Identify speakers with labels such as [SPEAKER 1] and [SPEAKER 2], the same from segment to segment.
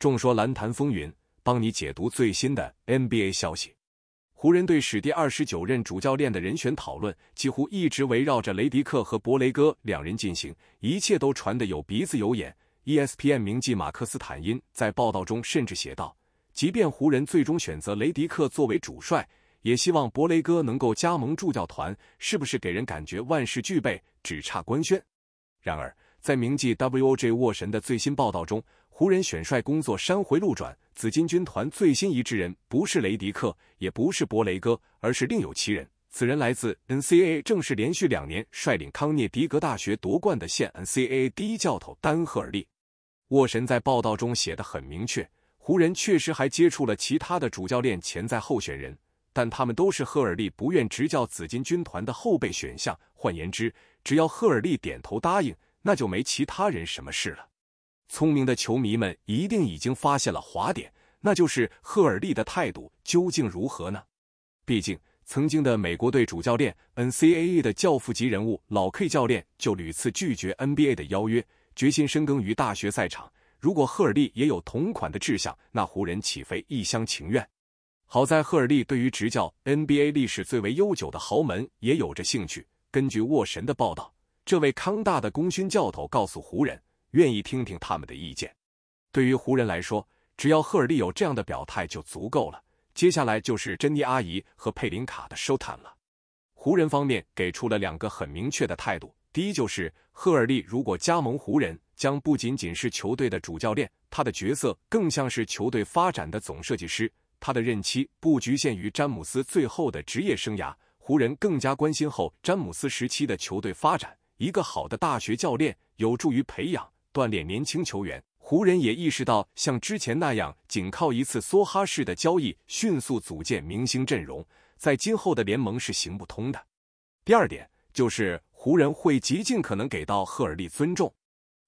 [SPEAKER 1] 众说篮坛风云，帮你解读最新的 NBA 消息。湖人队史第二十九任主教练的人选讨论几乎一直围绕着雷迪克和博雷戈两人进行，一切都传得有鼻子有眼。ESPN 名记马克斯坦因在报道中甚至写道：“即便湖人最终选择雷迪克作为主帅，也希望博雷戈能够加盟助教团。”是不是给人感觉万事俱备，只差官宣？然而，在名记 Woj 沃神的最新报道中。湖人选帅工作山回路转，紫金军团最新一之人不是雷迪克，也不是博雷哥，而是另有其人。此人来自 NCAA，正是连续两年率领康涅狄格大学夺冠的现 NCAA 第一教头丹赫尔利。沃神在报道中写的很明确，湖人确实还接触了其他的主教练潜在候选人，但他们都是赫尔利不愿执教紫金军团的后备选项。换言之，只要赫尔利点头答应，那就没其他人什么事了。聪明的球迷们一定已经发现了滑点，那就是赫尔利的态度究竟如何呢？毕竟曾经的美国队主教练、NCAA 的教父级人物老 K 教练就屡次拒绝 NBA 的邀约，决心深耕于大学赛场。如果赫尔利也有同款的志向，那湖人岂非一厢情愿？好在赫尔利对于执教 NBA 历史最为悠久的豪门也有着兴趣。根据沃神的报道，这位康大的功勋教头告诉湖人。愿意听听他们的意见。对于湖人来说，只要赫尔利有这样的表态就足够了。接下来就是珍妮阿姨和佩林卡的收 e 了。湖人方面给出了两个很明确的态度：第一，就是赫尔利如果加盟湖人，将不仅仅是球队的主教练，他的角色更像是球队发展的总设计师。他的任期不局限于詹姆斯最后的职业生涯。湖人更加关心后詹姆斯时期的球队发展。一个好的大学教练有助于培养。锻炼年轻球员，湖人也意识到，像之前那样仅靠一次梭哈式的交易迅速组建明星阵容，在今后的联盟是行不通的。第二点就是，湖人会极尽可能给到赫尔利尊重，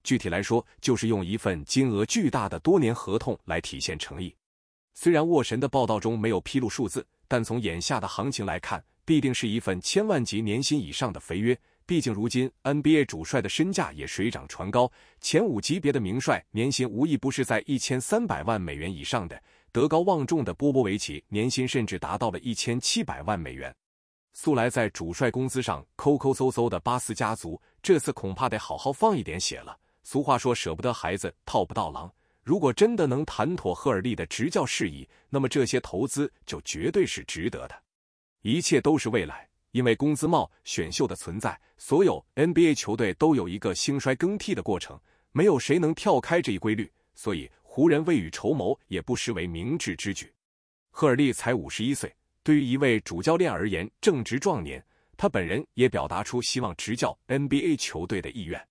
[SPEAKER 1] 具体来说，就是用一份金额巨大的多年合同来体现诚意。虽然沃神的报道中没有披露数字，但从眼下的行情来看，必定是一份千万级年薪以上的肥约。毕竟，如今 NBA 主帅的身价也水涨船高，前五级别的名帅年薪无一不是在一千三百万美元以上的。德高望重的波波维奇年薪甚至达到了一千七百万美元。素来在主帅工资上抠抠搜搜的巴斯家族，这次恐怕得好好放一点血了。俗话说，舍不得孩子套不到狼。如果真的能谈妥赫尔利的执教事宜，那么这些投资就绝对是值得的。一切都是未来。因为工资帽选秀的存在，所有 NBA 球队都有一个兴衰更替的过程，没有谁能跳开这一规律。所以，湖人未雨绸缪也不失为明智之举。赫尔利才五十一岁，对于一位主教练而言正值壮年，他本人也表达出希望执教 NBA 球队的意愿。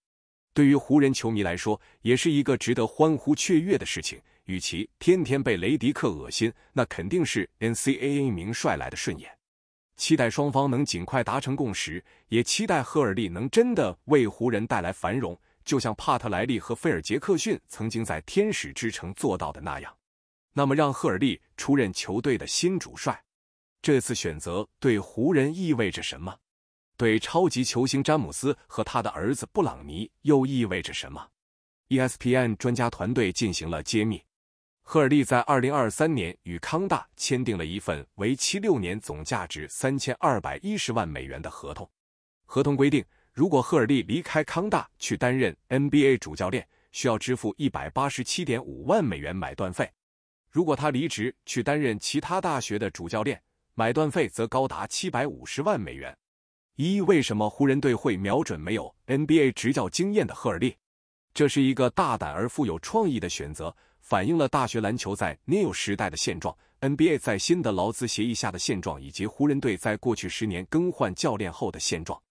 [SPEAKER 1] 对于湖人球迷来说，也是一个值得欢呼雀跃的事情。与其天天被雷迪克恶心，那肯定是 NCAA 名帅来的顺眼。期待双方能尽快达成共识，也期待赫尔利能真的为湖人带来繁荣，就像帕特莱利和菲尔杰克逊曾经在天使之城做到的那样。那么，让赫尔利出任球队的新主帅，这次选择对湖人意味着什么？对超级球星詹姆斯和他的儿子布朗尼又意味着什么？ESPN 专家团队进行了揭秘。赫尔利在二零二三年与康大签订了一份为期六年、总价值三千二百一十万美元的合同。合同规定，如果赫尔利离开康大去担任 NBA 主教练，需要支付一百八十七点五万美元买断费；如果他离职去担任其他大学的主教练，买断费则高达七百五十万美元。一、为什么湖人队会瞄准没有 NBA 执教经验的赫尔利？这是一个大胆而富有创意的选择。反映了大学篮球在 n e w 时代的现状，NBA 在新的劳资协议下的现状，以及湖人队在过去十年更换教练后的现状。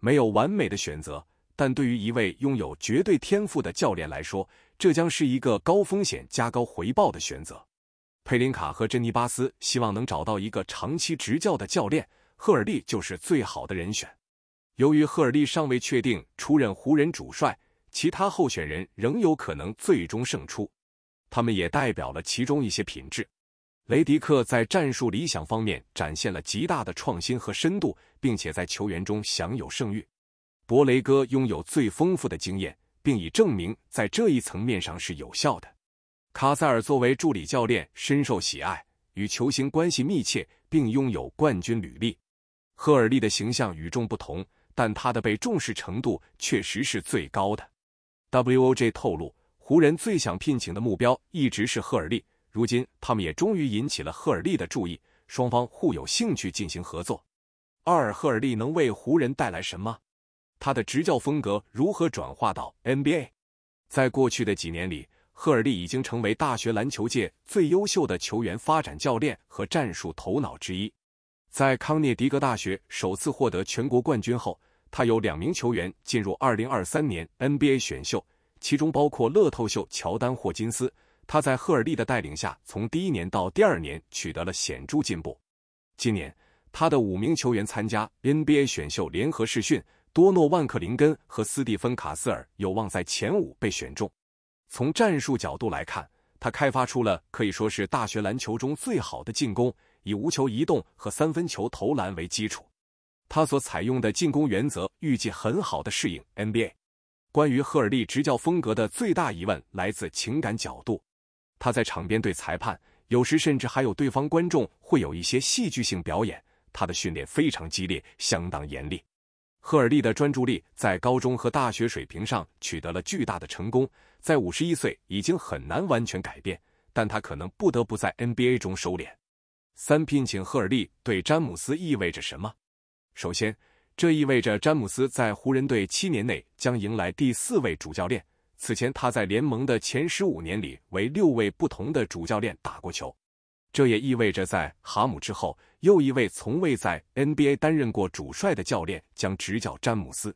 [SPEAKER 1] 没有完美的选择，但对于一位拥有绝对天赋的教练来说，这将是一个高风险加高回报的选择。佩林卡和珍妮巴斯希望能找到一个长期执教的教练，赫尔利就是最好的人选。由于赫尔利尚未确定出任湖人主帅，其他候选人仍有可能最终胜出。他们也代表了其中一些品质。雷迪克在战术理想方面展现了极大的创新和深度，并且在球员中享有盛誉。博雷戈拥有最丰富的经验，并已证明在这一层面上是有效的。卡塞尔作为助理教练深受喜爱，与球星关系密切，并拥有冠军履历。赫尔利的形象与众不同，但他的被重视程度确实是最高的。Woj 透露。湖人最想聘请的目标一直是赫尔利，如今他们也终于引起了赫尔利的注意，双方互有兴趣进行合作。二、赫尔利能为湖人带来什么？他的执教风格如何转化到 NBA？在过去的几年里，赫尔利已经成为大学篮球界最优秀的球员发展教练和战术头脑之一。在康涅狄格大学首次获得全国冠军后，他有两名球员进入二零二三年 NBA 选秀。其中包括乐透秀乔丹·霍金斯，他在赫尔利的带领下，从第一年到第二年取得了显著进步。今年，他的五名球员参加 NBA 选秀联合试训，多诺万·克林根和斯蒂芬·卡斯尔有望在前五被选中。从战术角度来看，他开发出了可以说是大学篮球中最好的进攻，以无球移动和三分球投篮为基础。他所采用的进攻原则预计很好的适应 NBA。关于赫尔利执教风格的最大疑问来自情感角度，他在场边对裁判，有时甚至还有对方观众，会有一些戏剧性表演。他的训练非常激烈，相当严厉。赫尔利的专注力在高中和大学水平上取得了巨大的成功，在五十一岁已经很难完全改变，但他可能不得不在 NBA 中收敛。三，聘请赫尔利对詹姆斯意味着什么？首先，这意味着詹姆斯在湖人队七年内将迎来第四位主教练。此前，他在联盟的前十五年里为六位不同的主教练打过球。这也意味着，在哈姆之后，又一位从未在 NBA 担任过主帅的教练将执教詹姆斯。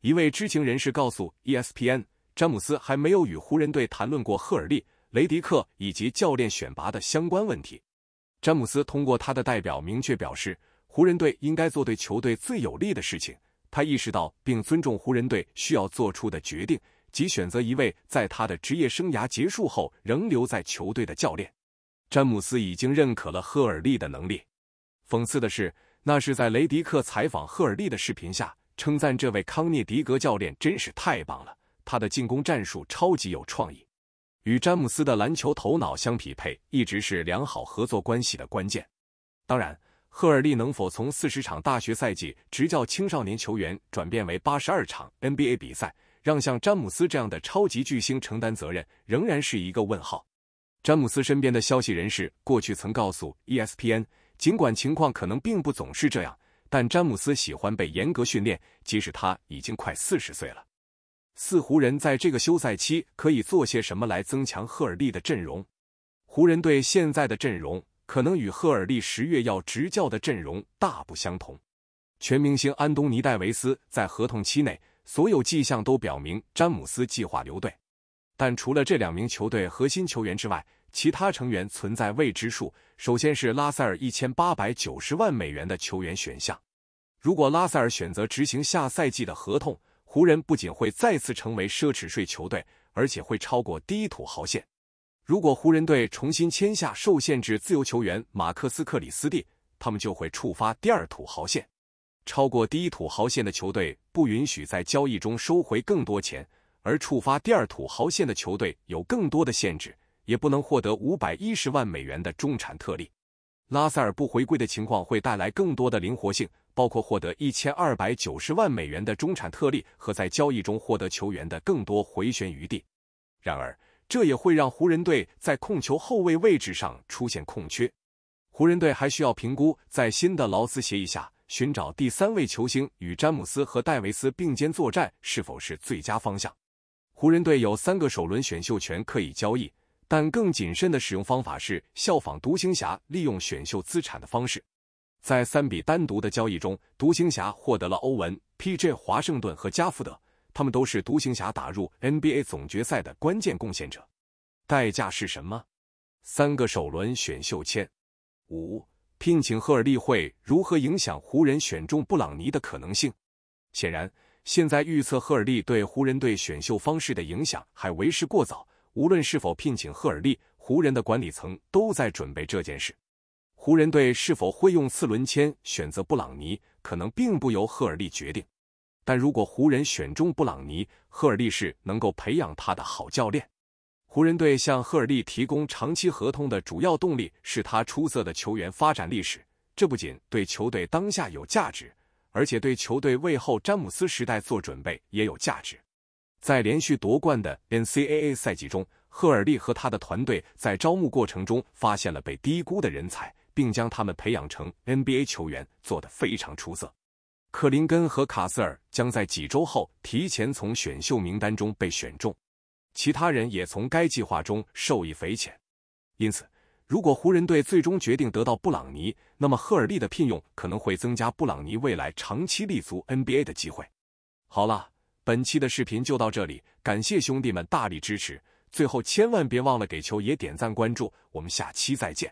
[SPEAKER 1] 一位知情人士告诉 ESPN，詹姆斯还没有与湖人队谈论过赫尔利、雷迪克以及教练选拔的相关问题。詹姆斯通过他的代表明确表示。湖人队应该做对球队最有利的事情。他意识到并尊重湖人队需要做出的决定，即选择一位在他的职业生涯结束后仍留在球队的教练。詹姆斯已经认可了赫尔利的能力。讽刺的是，那是在雷迪克采访赫尔利的视频下，称赞这位康涅狄格教练真是太棒了。他的进攻战术超级有创意，与詹姆斯的篮球头脑相匹配，一直是良好合作关系的关键。当然。赫尔利能否从四十场大学赛季执教青少年球员转变为八十二场 NBA 比赛，让像詹姆斯这样的超级巨星承担责任，仍然是一个问号。詹姆斯身边的消息人士过去曾告诉 ESPN，尽管情况可能并不总是这样，但詹姆斯喜欢被严格训练，即使他已经快四十岁了。四湖人在这个休赛期可以做些什么来增强赫尔利的阵容？湖人队现在的阵容。可能与赫尔利十月要执教的阵容大不相同。全明星安东尼·戴维斯在合同期内，所有迹象都表明詹姆斯计划留队。但除了这两名球队核心球员之外，其他成员存在未知数。首先是拉塞尔一千八百九十万美元的球员选项。如果拉塞尔选择执行下赛季的合同，湖人不仅会再次成为奢侈税球队，而且会超过低土豪线。如果湖人队重新签下受限制自由球员马克斯·克里斯蒂，他们就会触发第二土豪线。超过第一土豪线的球队不允许在交易中收回更多钱，而触发第二土豪线的球队有更多的限制，也不能获得五百一十万美元的中产特例。拉塞尔不回归的情况会带来更多的灵活性，包括获得一千二百九十万美元的中产特例和在交易中获得球员的更多回旋余地。然而，这也会让湖人队在控球后卫位置上出现空缺。湖人队还需要评估，在新的劳斯协议下，寻找第三位球星与詹姆斯和戴维斯并肩作战是否是最佳方向。湖人队有三个首轮选秀权可以交易，但更谨慎的使用方法是效仿独行侠利用选秀资产的方式。在三笔单独的交易中，独行侠获得了欧文、P.J. 华盛顿和加福德。他们都是独行侠打入 NBA 总决赛的关键贡献者，代价是什么？三个首轮选秀签。五，聘请赫尔利会如何影响湖人选中布朗尼的可能性？显然，现在预测赫尔利对湖人队选秀方式的影响还为时过早。无论是否聘请赫尔利，湖人的管理层都在准备这件事。湖人队是否会用次轮签选择布朗尼，可能并不由赫尔利决定。但如果湖人选中布朗尼，赫尔利是能够培养他的好教练。湖人队向赫尔利提供长期合同的主要动力是他出色的球员发展历史，这不仅对球队当下有价值，而且对球队为后詹姆斯时代做准备也有价值。在连续夺冠的 NCAA 赛季中，赫尔利和他的团队在招募过程中发现了被低估的人才，并将他们培养成 NBA 球员，做得非常出色。克林根和卡斯尔将在几周后提前从选秀名单中被选中，其他人也从该计划中受益匪浅。因此，如果湖人队最终决定得到布朗尼，那么赫尔利的聘用可能会增加布朗尼未来长期立足 NBA 的机会。好了，本期的视频就到这里，感谢兄弟们大力支持。最后，千万别忘了给球爷点赞关注，我们下期再见。